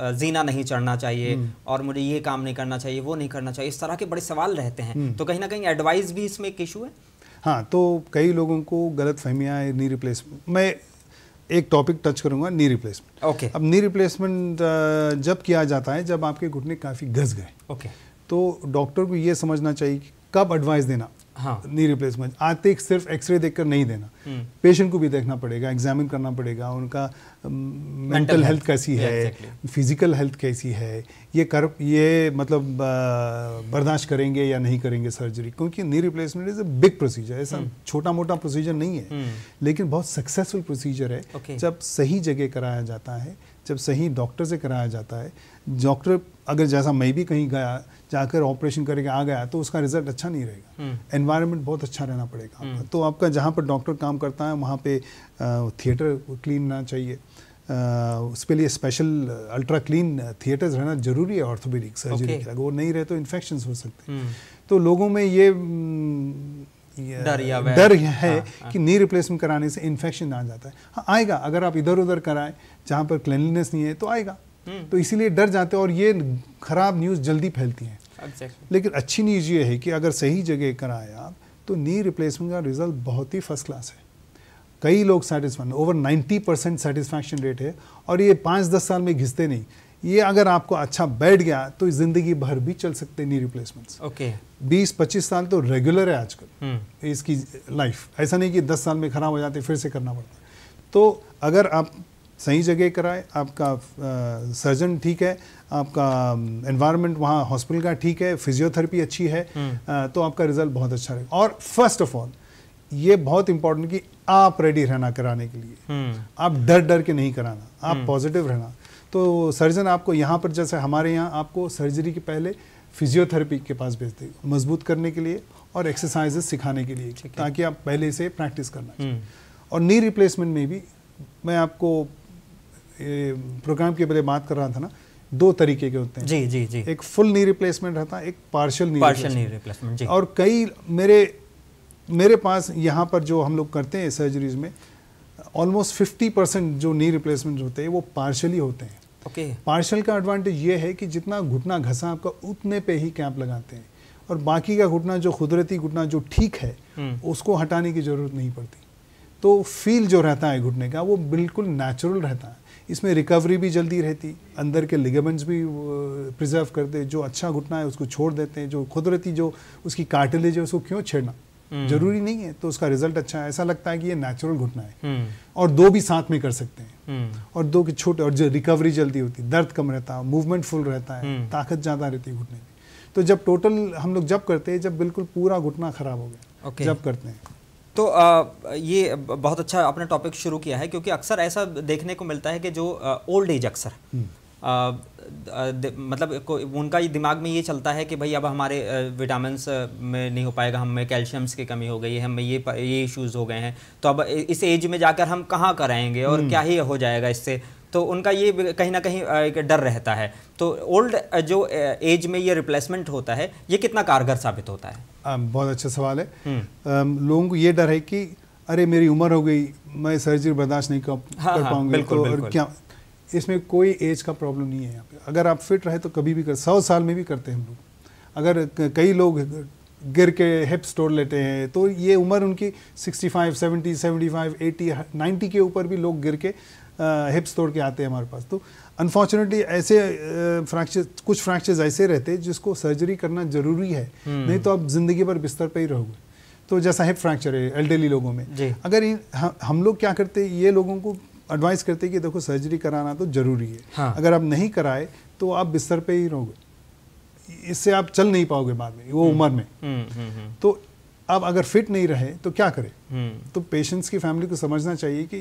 जीना नहीं चढ़ना चाहिए हम्म। और मुझे ये काम नहीं करना चाहिए वो नहीं करना चाहिए इस तरह के बड़े सवाल रहते हैं हम्म। तो कहीं ना कहीं एडवाइस भी इसमें एक इशू है हाँ तो कई लोगों को गलत फहमियाँ नी रिप्लेसमेंट मैं एक टॉपिक टच करूंगा नी रिप्लेसमेंट ओके अब नी रिप्लेसमेंट जब किया जाता है जब आपके घुटने काफ़ी घस गए ओके तो डॉक्टर को ये समझना चाहिए कि कब एडवाइस देना हाँ नी रिप्लेसमेंट आते सिर्फ एक्सरे देखकर नहीं देना पेशेंट हम्म। को भी देखना पड़ेगा एग्जामिन करना पड़ेगा उनका मेंटल हेल्थ कैसी है फिजिकल हेल्थ कैसी है ये कर ये मतलब बर्दाश्त करेंगे या नहीं करेंगे सर्जरी क्योंकि knee replacement is a big procedure ऐसा छोटा मोटा प्रोसीजर नहीं है हम्म। लेकिन बहुत सक्सेसफुल प्रोसीजर है जब सही जगह कराया जाता है जब सही डॉक्टर से कराया जाता है डॉक्टर अगर जैसा मैं भी कहीं गया जाकर ऑपरेशन करके आ गया तो उसका रिजल्ट अच्छा नहीं रहेगा एनवायरनमेंट हम्म। बहुत अच्छा रहना पड़ेगा आपका हम्म। तो आपका जहाँ पर डॉक्टर काम करता है वहाँ पे थिएटर क्लीन रहना चाहिए उसके लिए स्पेशल अल्ट्रा क्लीन थिएटर्स रहना जरूरी है ऑर्थोपेडिक सर्जरी okay. के अगर वो नहीं रहे तो इन्फेक्शन हो सकते हैं हम्म। तो लोगों में ये डर डर है हाँ, हाँ. कि नी रिप्लेसमेंट कराने से इन्फेक्शन आ जाता है हाँ आएगा अगर आप इधर उधर कराएं जहाँ पर क्लिनलीनेस नहीं है तो आएगा हम्म। तो इसीलिए डर जाते हैं और ये खराब न्यूज़ जल्दी फैलती है exactly. लेकिन अच्छी न्यूज़ ये है कि अगर सही जगह कराएं आप तो नी रिप्लेसमेंट का रिजल्ट बहुत ही फर्स्ट क्लास है कई लोग satisfied over 90 percent satisfaction rate है और ये पाँच दस साल में घिसते नहीं ये अगर आपको अच्छा बैठ गया तो ज़िंदगी भर भी चल सकते नी रिप्लेसमेंट्स ओके बीस पच्चीस साल तो रेगुलर है आजकल हम्म। इसकी लाइफ ऐसा नहीं कि दस साल में ख़राब हो जाते फिर से करना पड़ता तो अगर आप सही जगह कराए आपका सर्जन ठीक है आपका एनवायरनमेंट वहाँ हॉस्पिटल का ठीक है फिजियोथेरेपी अच्छी है आ, हम्म। तो आपका रिजल्ट बहुत अच्छा रहेगा और फर्स्ट ऑफ ऑल ये बहुत इंपॉर्टेंट कि आप रेडी रहना कराने के लिए हम्म। आप डर डर के नहीं कराना आप पॉजिटिव हम्म। रहना तो सर्जन आपको यहाँ पर जैसे हमारे यहाँ आपको सर्जरी के पहले फिजियोथेरेपी के पास भेज देगा मजबूत करने के लिए और एक्सरसाइजेस सिखाने के लिए ताकि आप पहले से प्रैक्टिस करना और नी रिप्लेसमेंट में भी मैं आपको प्रोग्राम के बारे बात कर रहा था ना दो तरीके के होते हैं जी जी जी एक फुल नी रिप्लेसमेंट रहता है एक partial knee partial knee replacement जी और कई मेरे मेरे पास यहाँ पर जो हम लोग करते हैं सर्जरीज में ऑलमोस्ट फिफ्टी परसेंट जो नी रिप्लेसमेंट होते हैं वो पार्शली होते हैं ओके पार्शियल पार्शल का एडवांटेज ये है कि जितना घुटना घसा आपका उतने पे ही कैंप लगाते हैं और बाकी का घुटना जो कुदरती घुटना जो ठीक है हम्म। उसको हटाने की ज़रूरत नहीं पड़ती तो फील जो रहता है घुटने का वो बिल्कुल नेचुरल रहता है इसमें रिकवरी भी जल्दी रहती अंदर के लिगामेंट्स भी प्रिजर्व करते जो अच्छा घुटना है उसको छोड़ देते हैं जो कुदरती जो उसकी कार्टिलेज है उसको क्यों छेड़ना हम्म। जरूरी नहीं है तो उसका रिजल्ट अच्छा है ऐसा लगता है कि ये नेचुरल घुटना है हम्म। और दो भी साथ में कर सकते हैं हम्म। और दो के छोटे और जो रिकवरी जल्दी होती है दर्द कम रहता है मूवमेंट फुल रहता है ताकत ज़्यादा रहती है घुटने की तो जब टोटल हम लोग जब करते हैं जब बिल्कुल पूरा घुटना खराब हो गया जब करते हैं तो ये बहुत अच्छा आपने टॉपिक शुरू किया है क्योंकि अक्सर ऐसा देखने को मिलता है कि जो ओल्ड एज अक्सर हम्म। मतलब उनका ये दिमाग में ये चलता है कि भाई अब हमारे विटामिन में नहीं हो पाएगा हमें कैल्शियम्स की कमी हो गई है हमें ये ये इश्यूज़ हो गए हैं तो अब इस एज में जाकर हम कहाँ कराएंगे और हम्म। क्या ही हो जाएगा इससे तो उनका ये कहीं ना कहीं एक डर रहता है तो ओल्ड जो एज में ये रिप्लेसमेंट होता है ये कितना कारगर साबित होता है आ, बहुत अच्छा सवाल है हम्म। लोगों को ये डर है कि अरे मेरी उम्र हो गई मैं सर्जरी बर्दाश्त नहीं हाँ, कर, हाँ, पाऊंगी तो और क्या इसमें कोई एज का प्रॉब्लम नहीं है यहाँ पे अगर आप फिट रहे तो कभी भी कर सौ साल में भी करते हैं हम लोग अगर कई लोग गिर के हिप्स तोड़ लेते हैं तो ये उम्र उनकी 65, 70, 75, 80, 90 के ऊपर भी लोग गिर के हिप्स तोड़ के आते हैं हमारे पास तो अनफॉर्चुनेटली ऐसे फ्रैक्चर कुछ फ्रैक्चर्स ऐसे रहते हैं जिसको सर्जरी करना ज़रूरी है हम्म। नहीं तो आप ज़िंदगी भर बिस्तर पर ही रहोगे तो जैसा हिप फ्रैक्चर है एल्डरली लोगों में अगर इन हम लोग क्या करते ये लोगों को एडवाइस करते कि देखो सर्जरी कराना तो ज़रूरी है हाँ। अगर आप नहीं कराए तो आप बिस्तर पे ही रहोगे इससे आप चल नहीं पाओगे बाद में वो हम्म। उम्र में हम्म, तो आप अगर फिट नहीं रहे तो क्या करें तो पेशेंट्स की फैमिली को समझना चाहिए कि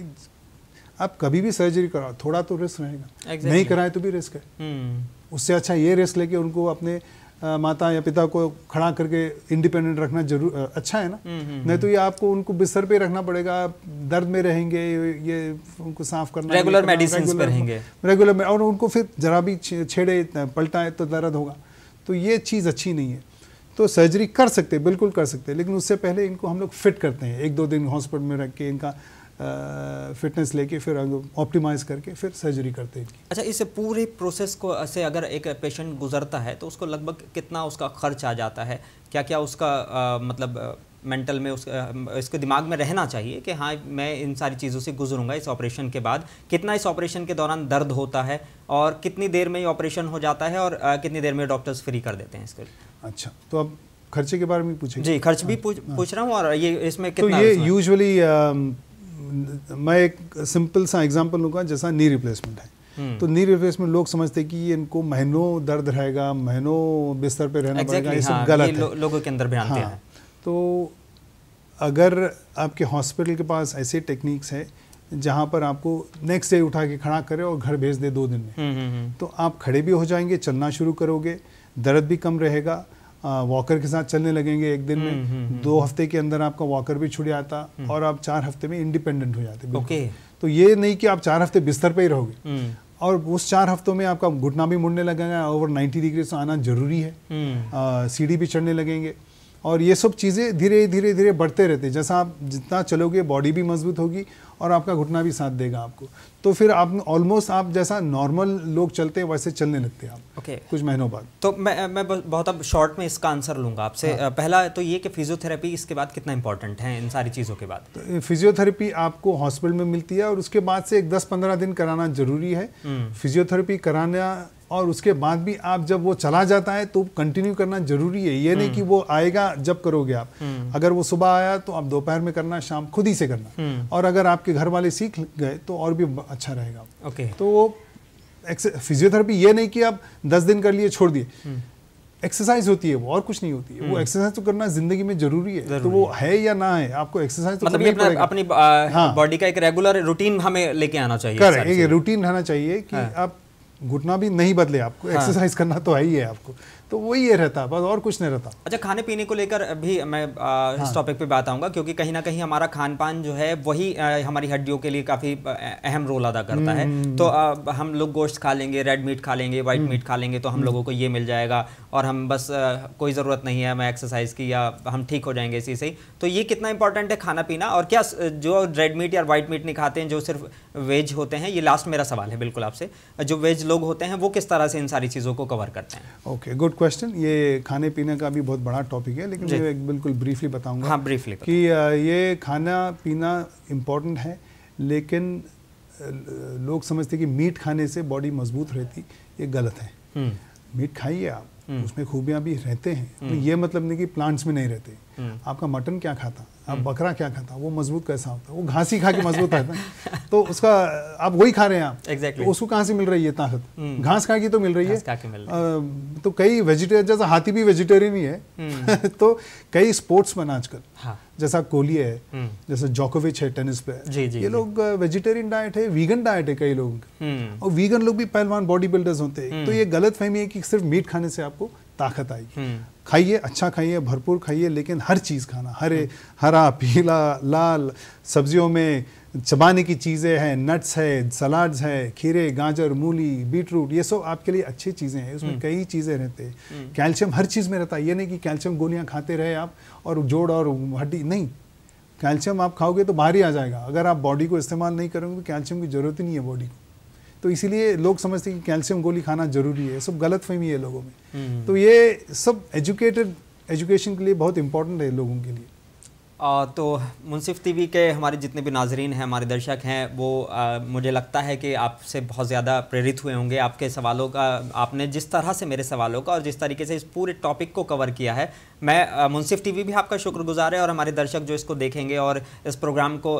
आप कभी भी सर्जरी कराओ थोड़ा तो रिस्क रहेगा exactly. नहीं कराए तो भी रिस्क है hmm. उससे अच्छा ये रिस्क लेके उनको अपने आ, माता या पिता को खड़ा करके इंडिपेंडेंट रखना जरूर अच्छा है ना hmm. नहीं तो ये आपको उनको बिस्तर पे रखना पड़ेगा दर्द में रहेंगे ये उनको साफ करना रेगुलर मेडिसिन पे रहेंगे रेगुलर में और उनको फिर जरा भी छेड़े पलटाए तो दर्द होगा तो ये चीज़ अच्छी नहीं है तो सर्जरी कर सकते बिल्कुल कर सकते लेकिन उससे पहले इनको हम लोग फिट करते हैं एक दो दिन हॉस्पिटल में रख के इनका फिटनेस लेके फिर ऑप्टिमाइज करके फिर सर्जरी करते हैं अच्छा इस पूरे प्रोसेस को से अगर एक पेशेंट गुजरता है तो उसको लगभग कितना उसका खर्च आ जाता है क्या क्या उसका आ, मतलब मेंटल में उस इसके दिमाग में रहना चाहिए कि हाँ मैं इन सारी चीज़ों से गुजरूंगा इस ऑपरेशन के बाद कितना इस ऑपरेशन के दौरान दर्द होता है और कितनी देर में ये ऑपरेशन हो जाता है और कितनी देर में डॉक्टर्स फ्री कर देते हैं इसके अच्छा तो अब खर्चे के बारे में पूछे जी खर्च भी हाँ, पूछ, हाँ। पूछ रहा हूँ और ये इसमें तो कितना तो ये यूजुअली मैं एक सिंपल सा एग्जांपल लूँगा जैसा नी रिप्लेसमेंट है हम्म। तो नी रिप्लेसमेंट लोग समझते हैं कि इनको महीनों दर्द रहेगा महीनों बिस्तर पे रहना exactly, पड़ेगा ये सब हाँ, गलत ये लो, है लोगों के अंदर भी हाँ, हैं तो अगर आपके हॉस्पिटल के पास ऐसे टेक्निक्स है जहाँ पर आपको नेक्स्ट डे उठा के खड़ा करे और घर भेज दे दो दिन में हम्म, हम्म, तो आप खड़े भी हो जाएंगे चलना शुरू करोगे दर्द भी कम रहेगा वॉकर के साथ चलने लगेंगे एक दिन में हम्म, हम्म, हम्म। दो हफ्ते के अंदर आपका वॉकर भी छुट जाता और आप चार हफ्ते में इंडिपेंडेंट हो जाते ओके तो ये नहीं कि आप चार हफ्ते बिस्तर पे ही रहोगे और उस चार हफ्तों में आपका घुटना भी मुड़ने लगेगा ओवर 90 डिग्री से आना जरूरी है सीढ़ी भी चढ़ने लगेंगे और ये सब चीज़ें धीरे धीरे धीरे बढ़ते रहते हैं जैसा आप जितना चलोगे बॉडी भी मजबूत होगी और आपका घुटना भी साथ देगा आपको तो फिर आप ऑलमोस्ट आप जैसा नॉर्मल लोग चलते हैं वैसे चलने लगते हैं आप ओके okay. कुछ महीनों बाद तो मैं मैं बहुत अब शॉर्ट में इसका आंसर लूँगा आपसे हाँ। पहला तो ये कि फिजियोथेरेपी इसके बाद कितना इंपॉर्टेंट है इन सारी चीज़ों के बाद तो फिजियोथेरेपी आपको हॉस्पिटल में मिलती है और उसके बाद से एक दस पंद्रह दिन कराना जरूरी है फिजियोथेरेपी हम्म। कराना और उसके बाद भी आप जब वो चला जाता है तो कंटिन्यू करना जरूरी है ये नहीं हम्म। कि वो आएगा जब करोगे आप हम्म। अगर वो सुबह आया तो आप दोपहर में करना शाम खुद ही से करना हम्म। और अगर आपके घर वाले सीख गए तो और भी अच्छा रहेगा ओके तो वो फिजियोथेरेपी ये नहीं कि आप दस दिन कर लिए छोड़ दिए एक्सरसाइज होती है वो और कुछ नहीं होती है वो एक्सरसाइज तो करना जिंदगी में जरूरी है जरूरी तो वो है या ना है आपको एक्सरसाइज तो मतलब करनी अपना, अपनी बॉडी हाँ। का एक रेगुलर रूटीन हमें लेके आना चाहिए एक रूटीन रहना चाहिए कि हाँ। आप घुटना भी नहीं बदले आपको एक्सरसाइज हाँ। करना तो है ही है आपको तो वो ये रहता बस और कुछ नहीं रहता अच्छा खाने पीने को लेकर भी मैं आ, हाँ। इस टॉपिक पे बात आऊँगा क्योंकि कहीं ना कहीं हमारा खान पान जो है वही आ, हमारी हड्डियों के लिए काफ़ी अहम रोल अदा करता है हम्म। तो आ, हम लोग गोश्त खा लेंगे रेड मीट खा लेंगे वाइट मीट हम्म। खा लेंगे तो हम हम्म। लोगों को ये मिल जाएगा और हम बस आ, कोई ज़रूरत नहीं है हमें एक्सरसाइज की या हम ठीक हो जाएंगे इसी से ही तो ये कितना इंपॉर्टेंट है खाना पीना और क्या जो रेड मीट या वाइट मीट नहीं खाते हैं जो सिर्फ वेज होते हैं ये लास्ट मेरा सवाल है बिल्कुल आपसे जो वेज लोग होते हैं वो किस तरह से इन सारी चीज़ों को कवर करते हैं ओके गुड गुड क्वेश्चन ये खाने पीने का भी बहुत बड़ा टॉपिक है लेकिन मैं बिल्कुल ब्रीफली बताऊंगा हाँ ब्रीफली कि ये खाना पीना इम्पोर्टेंट है लेकिन लोग समझते कि मीट खाने से बॉडी मजबूत रहती ये गलत है हम्म। मीट खाइए आप हम्म। उसमें खूबियाँ भी रहते हैं तो हम्म। ये मतलब नहीं कि प्लांट्स में नहीं रहते हम्म। आपका मटन क्या खाता आप हम्म। बकरा क्या खाता वो मजबूत कैसा होता है वो घास ही खा के मजबूत रहता है तो उसका आप वही खा रहे हैं आप exactly. तो उसको कहाँ से मिल रही है ताकत हम्म। घास खा के तो मिल रही है मिल आ, तो कई वेजिटेरियन जैसा हाथी भी वेजिटेरियन ही है तो कई स्पोर्ट्स में आजकल हाँ। जैसा कोहली है जैसा जोकोविच है टेनिस प्लेयर ये लोग वेजिटेरियन डाइट है वीगन डाइट है कई लोग और वीगन लोग भी पहलवान बॉडी बिल्डर्स होते हैं तो ये गलत फहमी है कि सिर्फ मीट खाने से आपको ताकत आएगी हम्म। खाइए अच्छा खाइए भरपूर खाइए लेकिन हर चीज़ खाना हरे हरा पीला लाल सब्जियों में चबाने की चीज़ें हैं नट्स है सलाड्स है खीरे गाजर मूली बीटरूट ये सब आपके लिए अच्छी चीज़ें हैं उसमें हम्म। कई चीज़ें रहते हैं हम्म। कैल्शियम हर चीज़ में रहता है ये नहीं कि कैल्शियम गोलियां खाते रहे आप और जोड़ और हड्डी नहीं कैल्शियम आप खाओगे तो बाहर ही आ जाएगा अगर आप बॉडी को इस्तेमाल नहीं करोगे तो कैल्शियम की ज़रूरत ही नहीं है बॉडी को तो इसीलिए लोग समझते हैं कि कैल्शियम गोली खाना जरूरी है सब गलत फहमी है लोगों में हम्म। तो ये सब एजुकेटेड एजुकेशन के लिए बहुत इंपॉर्टेंट है लोगों के लिए आ, तो मुनसिफ टीवी के हमारे जितने भी नाजरीन हैं हमारे दर्शक हैं वो आ, मुझे लगता है कि आपसे बहुत ज़्यादा प्रेरित हुए होंगे आपके सवालों का आपने जिस तरह से मेरे सवालों का और जिस तरीके से इस पूरे टॉपिक को कवर किया है मैं मुनसिफ टीवी भी आपका शुक्रगुजार है और हमारे दर्शक जो इसको देखेंगे और इस प्रोग्राम को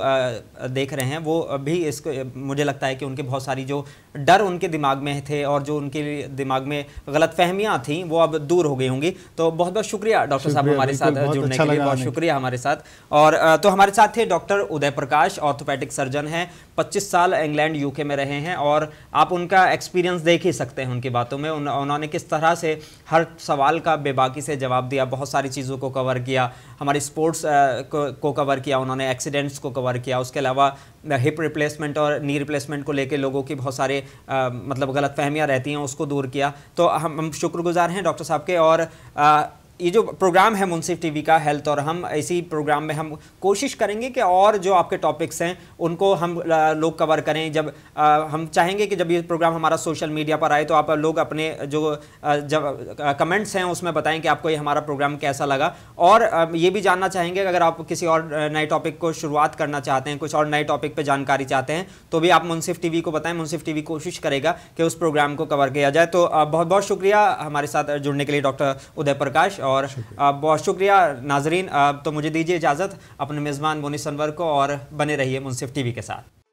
देख रहे हैं वो भी इसको मुझे लगता है कि उनके बहुत सारी जो डर उनके दिमाग में थे और जो उनके दिमाग में गलत फहमियाँ थीं वो अब दूर हो गई होंगी तो बहुत बहुत शुक्रिया डॉक्टर साहब हमारे साथ जुड़ने अच्छा के लिए बहुत शुक्रिया हमारे साथ और तो हमारे साथ थे doctor Uday Prakash orthopaedic surgeon हैं पच्चीस साल इंग्लैंड यूके में रहे हैं और आप उनका एक्सपीरियंस देख ही सकते हैं उनकी बातों में उन्होंने किस तरह से हर सवाल का बेबाकी से जवाब दिया बहुत सारी चीज़ों को कवर किया हमारी स्पोर्ट्स को, को कवर किया उन्होंने एक्सीडेंट्स को कवर किया उसके अलावा हिप रिप्लेसमेंट और नी रिप्लेसमेंट को लेके लोगों की बहुत सारे आ, मतलब फहमियाँ रहती हैं उसको दूर किया तो हम हम शुक्रगुजार हैं डॉक्टर साहब के और आ, ये जो प्रोग्राम है मुंसिफ टीवी का हेल्थ और हम इसी प्रोग्राम में हम कोशिश करेंगे कि और जो आपके टॉपिक्स हैं उनको हम लोग कवर करें जब आ, हम चाहेंगे कि जब ये प्रोग्राम हमारा सोशल मीडिया पर आए तो आप लोग अपने जो जब कमेंट्स हैं उसमें बताएं कि आपको ये हमारा प्रोग्राम कैसा लगा और ये भी जानना चाहेंगे अगर आप किसी और नए टॉपिक को शुरुआत करना चाहते हैं कुछ और नए टॉपिक पर जानकारी चाहते हैं तो भी आप मुनसिफ टी को बताएँ मुनसिफ टी कोशिश करेगा कि उस प्रोग्राम को कवर किया जाए तो बहुत बहुत शुक्रिया हमारे साथ जुड़ने के लिए डॉक्टर उदय प्रकाश और बहुत शुक्रिया नाजरीन तो मुझे दीजिए इजाज़त अपने मेज़बान मोनी सनवर को और बने रहिए मुनसिफ टी के साथ